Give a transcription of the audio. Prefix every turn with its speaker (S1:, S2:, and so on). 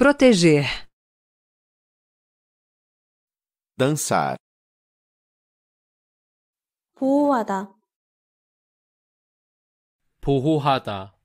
S1: proteger,
S2: dançar,
S1: puhada,
S3: puhada.